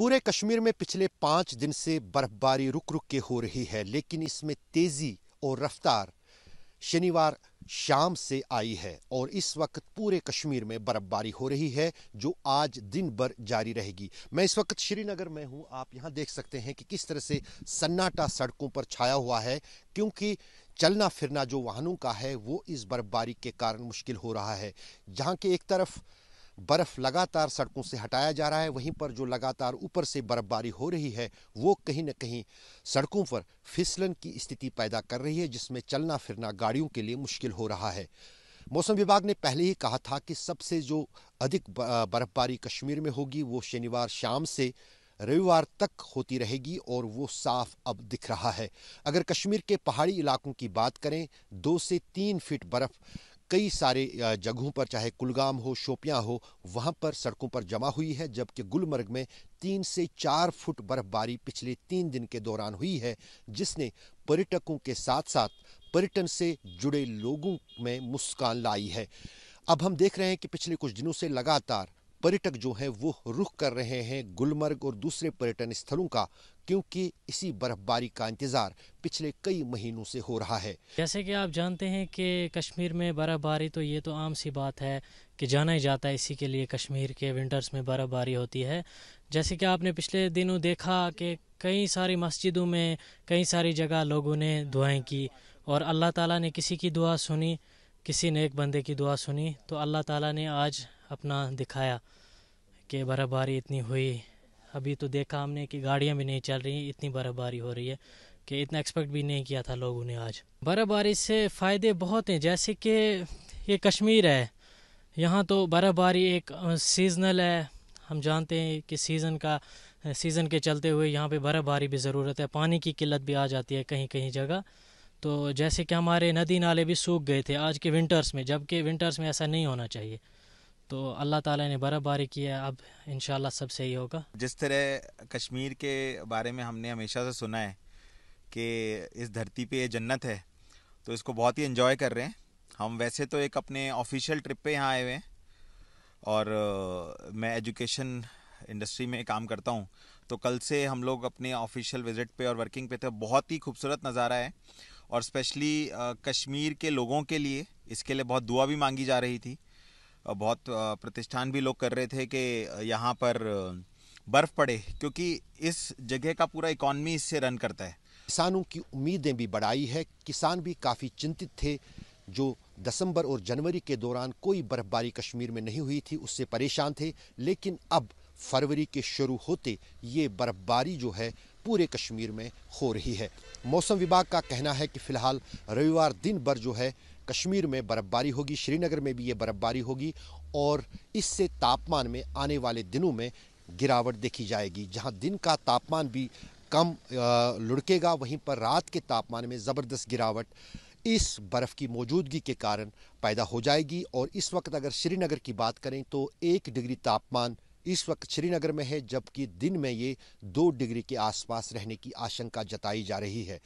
पूरे कश्मीर में पिछले पांच दिन से बर्फबारी रुक रुक के हो रही है लेकिन इसमें तेज़ी और रफ्तार शनिवार शाम से आई है और इस वक्त पूरे कश्मीर में बर्फबारी हो रही है जो आज दिन भर जारी रहेगी मैं इस वक्त श्रीनगर में हूं आप यहां देख सकते हैं कि किस तरह से सन्नाटा सड़कों पर छाया हुआ है क्योंकि चलना फिरना जो वाहनों का है वो इस बर्फबारी के कारण मुश्किल हो रहा है जहां के एक तरफ बर्फ़ लगातार सड़कों से हटाया जा रहा है वहीं पर जो लगातार ऊपर से बर्फ़बारी हो रही है वो कहीं ना कहीं सड़कों पर फिसलन की स्थिति पैदा कर रही है जिसमें चलना फिरना गाड़ियों के लिए मुश्किल हो रहा है मौसम विभाग ने पहले ही कहा था कि सबसे जो अधिक बर्फ़बारी कश्मीर में होगी वो शनिवार शाम से रविवार तक होती रहेगी और वो साफ अब दिख रहा है अगर कश्मीर के पहाड़ी इलाकों की बात करें दो से तीन फीट बर्फ़ कई सारे जगहों पर चाहे कुलगाम हो शोपियां हो वहां पर सड़कों पर जमा हुई है जबकि गुलमर्ग में तीन से चार फुट बर्फबारी पिछले तीन दिन के दौरान हुई है जिसने पर्यटकों के साथ साथ पर्यटन से जुड़े लोगों में मुस्कान लाई है अब हम देख रहे हैं कि पिछले कुछ दिनों से लगातार पर्यटक जो हैं वो रुख कर रहे हैं गुलमर्ग और दूसरे पर्यटन स्थलों का क्योंकि इसी बर्फबारी का इंतज़ार पिछले कई महीनों से हो रहा है जैसे कि आप जानते हैं कि कश्मीर में बर्फबारी तो ये तो आम सी बात है कि जाना ही जाता है इसी के लिए कश्मीर के विंटर्स में बर्फबारी होती है जैसे कि आपने पिछले दिनों देखा कि कई सारी मस्जिदों में कई सारी जगह लोगों ने दुआएं की और अल्लाह ताला ने किसी की दुआ सुनी किसी ने एक बंदे की दुआ सुनी तो अल्लाह ताला ने आज अपना दिखाया कि बर्फबारी इतनी हुई अभी तो देखा हमने कि गाड़ियाँ भी नहीं चल रही हैं इतनी बर्फबारी हो रही है कि इतना एक्सपेक्ट भी नहीं किया था लोगों ने आज बर्फबारी से फ़ायदे बहुत हैं जैसे कि ये कश्मीर है यहाँ तो बर्फबारी एक सीजनल है हम जानते हैं कि सीज़न का सीज़न के चलते हुए यहाँ पे बर्फ़बारी भी ज़रूरत है पानी की किल्लत भी आ जाती है कहीं कहीं जगह तो जैसे कि हमारे नदी नाले भी सूख गए थे आज के विंटर्स में जबकि विंटर्स में ऐसा नहीं होना चाहिए तो अल्लाह ताला ने बर्फबारी की है अब इन सब सही होगा जिस तरह कश्मीर के बारे में हमने हमेशा से सुना है कि इस धरती पे ये जन्नत है तो इसको बहुत ही इन्जॉय कर रहे हैं हम वैसे तो एक अपने ऑफिशियल ट्रिप पे यहाँ आए हुए हैं और मैं एजुकेशन इंडस्ट्री में काम करता हूँ तो कल से हम लोग अपने ऑफिशियल विजिट पे और वर्किंग पे थे बहुत ही खूबसूरत नज़ारा है और स्पेशली कश्मीर के लोगों के लिए इसके लिए बहुत दुआ भी मांगी जा रही थी बहुत प्रतिष्ठान भी लोग कर रहे थे कि यहाँ पर बर्फ़ पड़े क्योंकि इस जगह का पूरा इकॉनमी इससे रन करता है किसानों की उम्मीदें भी बढ़ाई है किसान भी काफ़ी चिंतित थे जो दिसंबर और जनवरी के दौरान कोई बर्फबारी कश्मीर में नहीं हुई थी उससे परेशान थे लेकिन अब फरवरी के शुरू होते ये बर्फबारी जो है पूरे कश्मीर में हो रही है मौसम विभाग का कहना है कि फिलहाल रविवार दिन भर जो है कश्मीर में बर्फ़बारी होगी श्रीनगर में भी ये बर्फ़बारी होगी और इससे तापमान में आने वाले दिनों में गिरावट देखी जाएगी जहां दिन का तापमान भी कम लुढ़केगा वहीं पर रात के तापमान में ज़बरदस्त गिरावट इस बर्फ़ की मौजूदगी के कारण पैदा हो जाएगी और इस वक्त अगर श्रीनगर की बात करें तो एक डिग्री तापमान इस वक्त श्रीनगर में है जबकि दिन में ये दो डिग्री के आसपास रहने की आशंका जताई जा रही है